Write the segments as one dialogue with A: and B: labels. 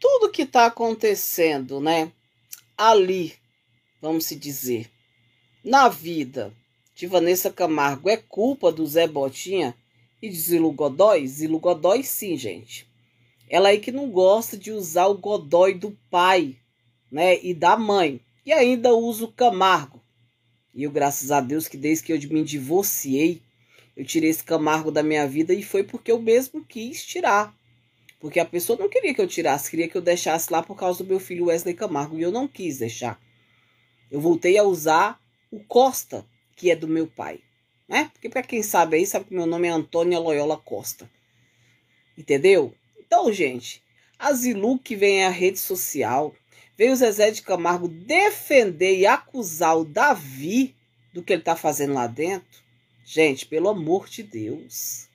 A: Tudo que está acontecendo, né? Ali, vamos se dizer, na vida de Vanessa Camargo é culpa do Zé Botinha e de Zilu Godói? Zilu Godói, sim, gente. Ela aí que não gosta de usar o Godói do pai, né? E da mãe. E ainda usa o Camargo e eu, graças a Deus, que desde que eu me divorciei, eu tirei esse Camargo da minha vida e foi porque eu mesmo quis tirar. Porque a pessoa não queria que eu tirasse, queria que eu deixasse lá por causa do meu filho Wesley Camargo. E eu não quis deixar. Eu voltei a usar o Costa, que é do meu pai. Né? Porque para quem sabe aí, sabe que meu nome é Antônia Loyola Costa. Entendeu? Então, gente, a Zilu que vem à rede social, veio Zezé de Camargo defender e acusar o Davi do que ele está fazendo lá dentro. Gente, pelo amor de Deus.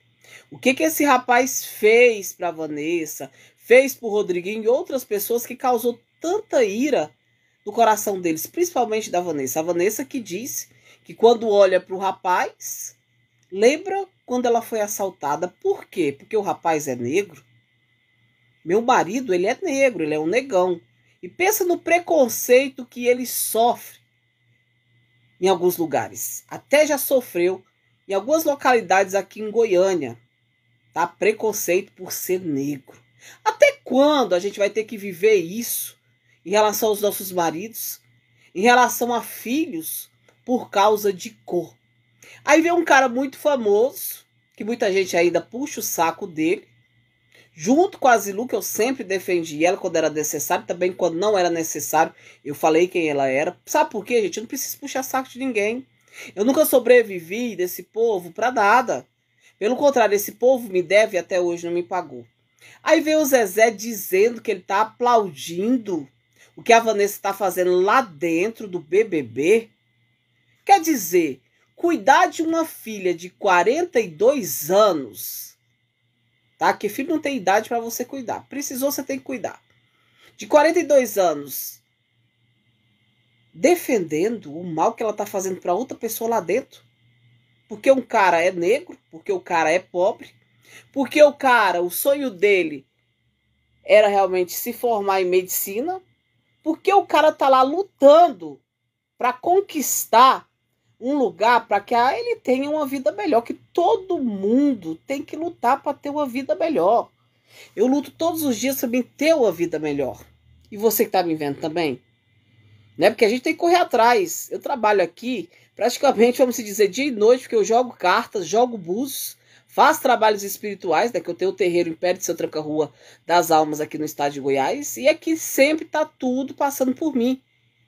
A: O que, que esse rapaz fez para Vanessa, fez para Rodriguinho e outras pessoas que causou tanta ira no coração deles, principalmente da Vanessa. A Vanessa que disse que quando olha para o rapaz, lembra quando ela foi assaltada. Por quê? Porque o rapaz é negro. Meu marido, ele é negro, ele é um negão. E pensa no preconceito que ele sofre em alguns lugares. Até já sofreu em algumas localidades aqui em Goiânia. Tá? Preconceito por ser negro. Até quando a gente vai ter que viver isso em relação aos nossos maridos, em relação a filhos, por causa de cor? Aí vem um cara muito famoso, que muita gente ainda puxa o saco dele, junto com a Zilu, que eu sempre defendi ela quando era necessário, também quando não era necessário, eu falei quem ela era. Sabe por quê, gente? Eu não preciso puxar saco de ninguém. Eu nunca sobrevivi desse povo para nada. Pelo contrário, esse povo me deve e até hoje não me pagou. Aí veio o Zezé dizendo que ele tá aplaudindo o que a Vanessa está fazendo lá dentro do BBB. Quer dizer, cuidar de uma filha de 42 anos Tá? Que filho não tem idade para você cuidar. Precisou, você tem que cuidar. De 42 anos, defendendo o mal que ela tá fazendo para outra pessoa lá dentro. Porque um cara é negro, porque o cara é pobre, porque o cara, o sonho dele era realmente se formar em medicina, porque o cara tá lá lutando para conquistar um lugar para que ah, ele tenha uma vida melhor, que todo mundo tem que lutar para ter uma vida melhor. Eu luto todos os dias para ter uma vida melhor. E você que está me vendo também. Né? Porque a gente tem que correr atrás. Eu trabalho aqui praticamente, vamos dizer, dia e noite, porque eu jogo cartas, jogo bus, faço trabalhos espirituais, né? Que eu tenho o terreiro Império de Santa Tranca-Rua das Almas aqui no estado de Goiás. E aqui sempre está tudo passando por mim.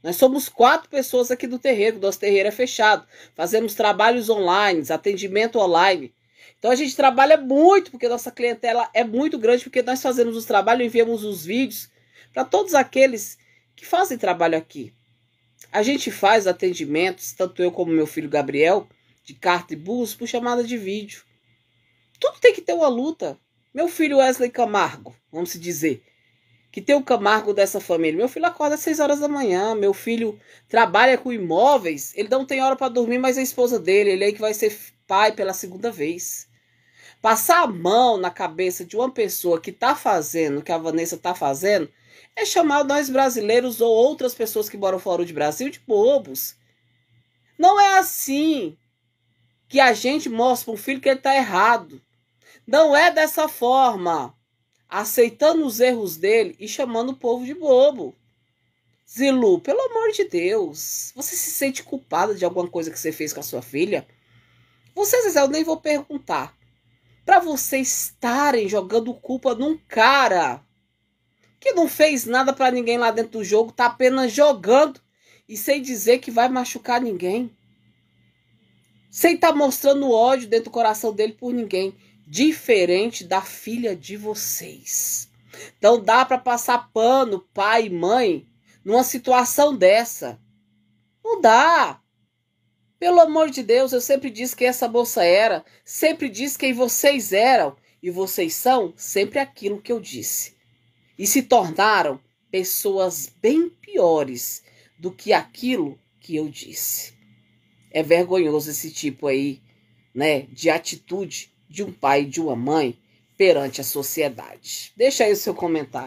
A: Nós somos quatro pessoas aqui do terreiro, nosso terreiro é fechado. Fazemos trabalhos online, atendimento online. Então a gente trabalha muito, porque nossa clientela é muito grande, porque nós fazemos os trabalhos, e enviamos os vídeos para todos aqueles que fazem trabalho aqui. A gente faz atendimentos, tanto eu como meu filho Gabriel, de carta e bus por chamada de vídeo. Tudo tem que ter uma luta. Meu filho Wesley Camargo, vamos se dizer, que tem o Camargo dessa família. Meu filho acorda às 6 horas da manhã, meu filho trabalha com imóveis, ele não tem hora para dormir, mas é a esposa dele, ele é aí é que vai ser pai pela segunda vez. Passar a mão na cabeça de uma pessoa que está fazendo o que a Vanessa está fazendo é chamar nós brasileiros ou outras pessoas que moram fora do Brasil de bobos. Não é assim que a gente mostra para um filho que ele está errado. Não é dessa forma aceitando os erros dele e chamando o povo de bobo. Zilu, pelo amor de Deus, você se sente culpada de alguma coisa que você fez com a sua filha? Vocês, Zezé, eu nem vou perguntar. Para vocês estarem jogando culpa num cara que não fez nada para ninguém lá dentro do jogo, tá apenas jogando e sem dizer que vai machucar ninguém. Sem estar tá mostrando ódio dentro do coração dele por ninguém diferente da filha de vocês. Então dá para passar pano, pai e mãe, numa situação dessa. Não dá. Pelo amor de Deus, eu sempre disse que essa moça era, sempre disse quem vocês eram e vocês são sempre aquilo que eu disse. E se tornaram pessoas bem piores do que aquilo que eu disse. É vergonhoso esse tipo aí, né, de atitude de um pai e de uma mãe perante a sociedade. Deixa aí o seu comentário.